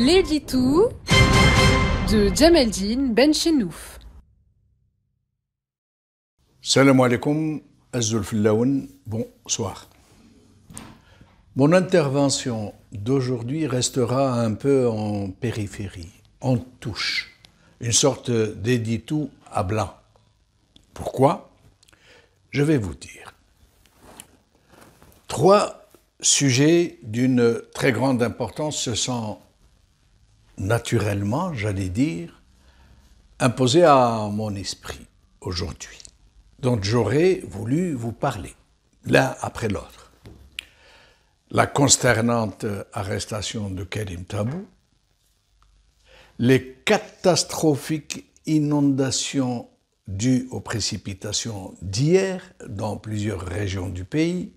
L'éditou de de ben Benchenouf. Salam alaikum, bonsoir. Mon intervention d'aujourd'hui restera un peu en périphérie, en touche, une sorte d'éditou à blanc. Pourquoi Je vais vous dire. Trois sujets d'une très grande importance se sont naturellement, j'allais dire, imposé à mon esprit aujourd'hui, dont j'aurais voulu vous parler, l'un après l'autre. La consternante arrestation de Kerim Tabou, les catastrophiques inondations dues aux précipitations d'hier dans plusieurs régions du pays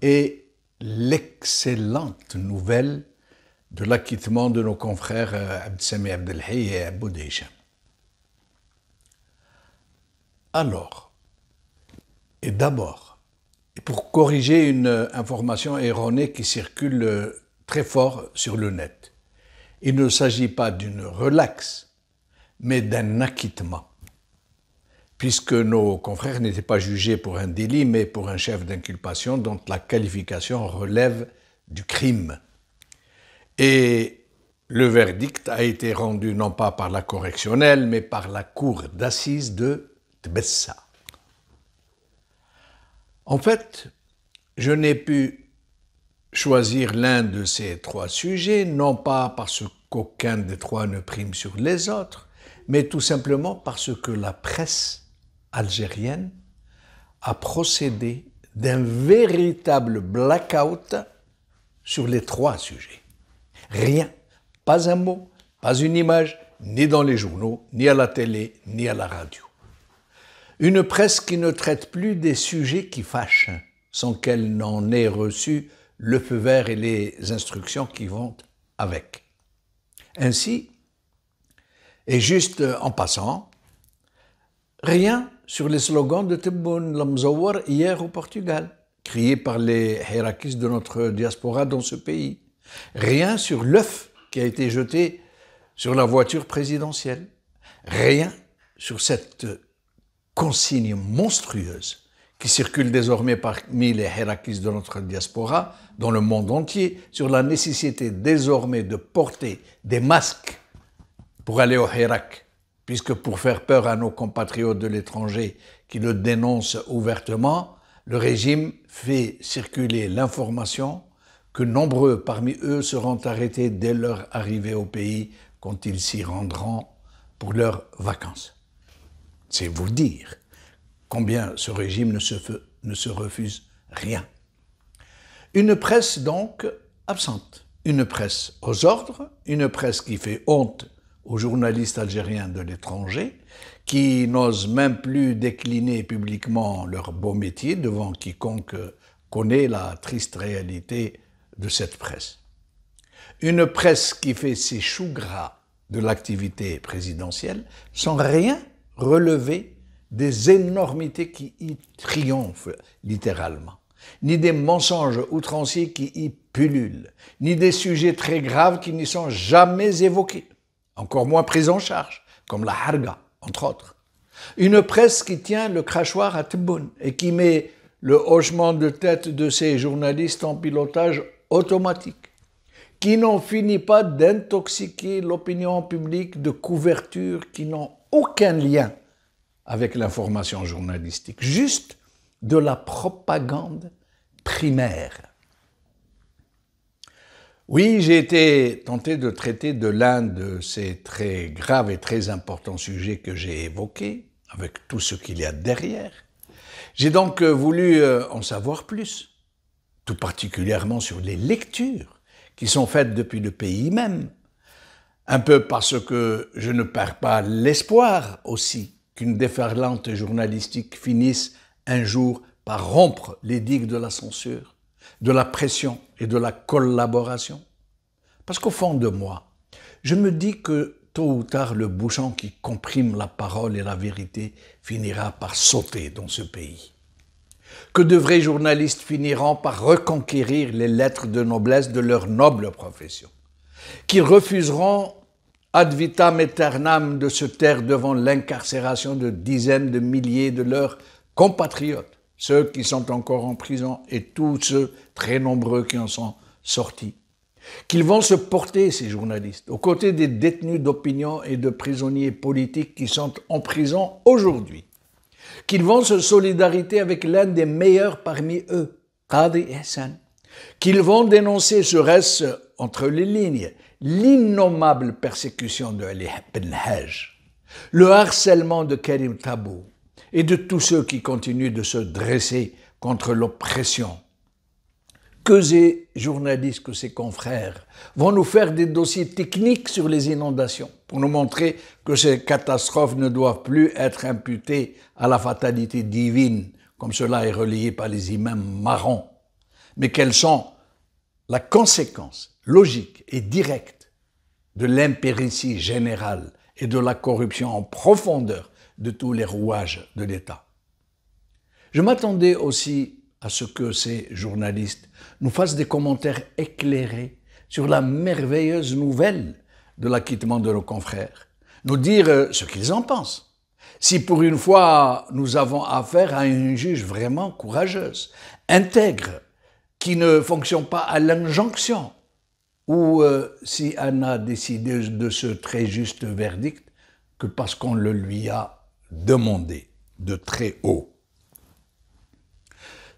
et l'excellente nouvelle de l'acquittement de nos confrères euh, Abdesami Abdelhaye et Abou Alors, et d'abord, pour corriger une euh, information erronée qui circule euh, très fort sur le net, il ne s'agit pas d'une relaxe, mais d'un acquittement, puisque nos confrères n'étaient pas jugés pour un délit, mais pour un chef d'inculpation dont la qualification relève du crime. Et le verdict a été rendu non pas par la correctionnelle, mais par la cour d'assises de Tbessa. En fait, je n'ai pu choisir l'un de ces trois sujets, non pas parce qu'aucun des trois ne prime sur les autres, mais tout simplement parce que la presse algérienne a procédé d'un véritable blackout sur les trois sujets. Rien. Pas un mot, pas une image, ni dans les journaux, ni à la télé, ni à la radio. Une presse qui ne traite plus des sujets qui fâchent, sans qu'elle n'en ait reçu le feu vert et les instructions qui vont avec. Ainsi, et juste en passant, rien sur les slogans de Tebboune Lamzawar hier au Portugal, criés par les hiérarchistes de notre diaspora dans ce pays. Rien sur l'œuf qui a été jeté sur la voiture présidentielle. Rien sur cette consigne monstrueuse qui circule désormais parmi les Héraclites de notre diaspora dans le monde entier sur la nécessité désormais de porter des masques pour aller au Hérak, puisque pour faire peur à nos compatriotes de l'étranger qui le dénoncent ouvertement, le régime fait circuler l'information que nombreux parmi eux seront arrêtés dès leur arrivée au pays quand ils s'y rendront pour leurs vacances. C'est vous dire combien ce régime ne se, refuse rien. Une presse donc absente, une presse aux ordres, une presse qui fait honte aux journalistes algériens de l'étranger, qui n'osent même plus décliner publiquement leur beau métier devant quiconque connaît la triste réalité de cette presse. Une presse qui fait ses choux gras de l'activité présidentielle sans rien relever des énormités qui y triomphent littéralement, ni des mensonges outranciers qui y pullulent, ni des sujets très graves qui n'y sont jamais évoqués, encore moins pris en charge, comme la harga, entre autres. Une presse qui tient le crachoir à bout et qui met le hochement de tête de ses journalistes en pilotage automatique qui n'en finit pas d'intoxiquer l'opinion publique de couvertures qui n'ont aucun lien avec l'information journalistique, juste de la propagande primaire. Oui, j'ai été tenté de traiter de l'un de ces très graves et très importants sujets que j'ai évoqués, avec tout ce qu'il y a derrière. J'ai donc euh, voulu euh, en savoir plus tout particulièrement sur les lectures qui sont faites depuis le pays même, un peu parce que je ne perds pas l'espoir aussi qu'une déferlante journalistique finisse un jour par rompre les digues de la censure, de la pression et de la collaboration. Parce qu'au fond de moi, je me dis que tôt ou tard le bouchon qui comprime la parole et la vérité finira par sauter dans ce pays que de vrais journalistes finiront par reconquérir les lettres de noblesse de leur noble profession, qu'ils refuseront ad vitam aeternam de se taire devant l'incarcération de dizaines de milliers de leurs compatriotes, ceux qui sont encore en prison et tous ceux très nombreux qui en sont sortis, qu'ils vont se porter, ces journalistes, aux côtés des détenus d'opinion et de prisonniers politiques qui sont en prison aujourd'hui qu'ils vont se solidariser avec l'un des meilleurs parmi eux, Qadi Hassan, qu'ils vont dénoncer ce reste entre les lignes, l'innommable persécution de Ali Ben le harcèlement de Karim Tabou et de tous ceux qui continuent de se dresser contre l'oppression que ces journalistes, que ces confrères vont nous faire des dossiers techniques sur les inondations pour nous montrer que ces catastrophes ne doivent plus être imputées à la fatalité divine, comme cela est relié par les imams marrons, mais qu'elles sont la conséquence logique et directe de l'impéritie générale et de la corruption en profondeur de tous les rouages de l'État. Je m'attendais aussi à ce que ces journalistes nous fassent des commentaires éclairés sur la merveilleuse nouvelle de l'acquittement de nos confrères, nous dire euh, ce qu'ils en pensent. Si pour une fois nous avons affaire à une juge vraiment courageuse, intègre, qui ne fonctionne pas à l'injonction, ou euh, si Anna a décidé de ce très juste verdict que parce qu'on le lui a demandé de très haut.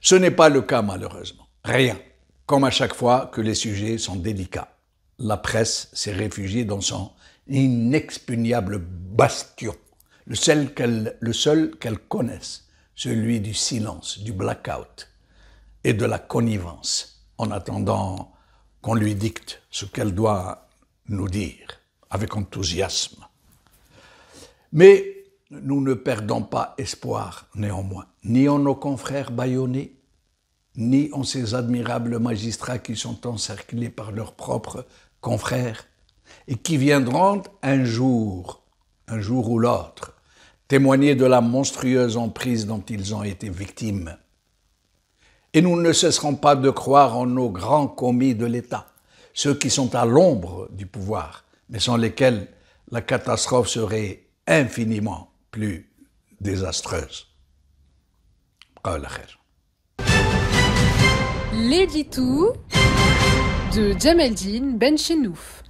Ce n'est pas le cas malheureusement. Rien. Comme à chaque fois que les sujets sont délicats. La presse s'est réfugiée dans son inexpugnable bastion, le seul qu'elle connaisse, celui du silence, du blackout et de la connivence, en attendant qu'on lui dicte ce qu'elle doit nous dire avec enthousiasme. Mais nous ne perdons pas espoir néanmoins, ni en nos confrères bâillonnés, ni en ces admirables magistrats qui sont encerclés par leurs propres confrères et qui viendront un jour, un jour ou l'autre, témoigner de la monstrueuse emprise dont ils ont été victimes. Et nous ne cesserons pas de croire en nos grands commis de l'État, ceux qui sont à l'ombre du pouvoir, mais sans lesquels la catastrophe serait infiniment plus désastreuse. Lady L'édito de ben chenouf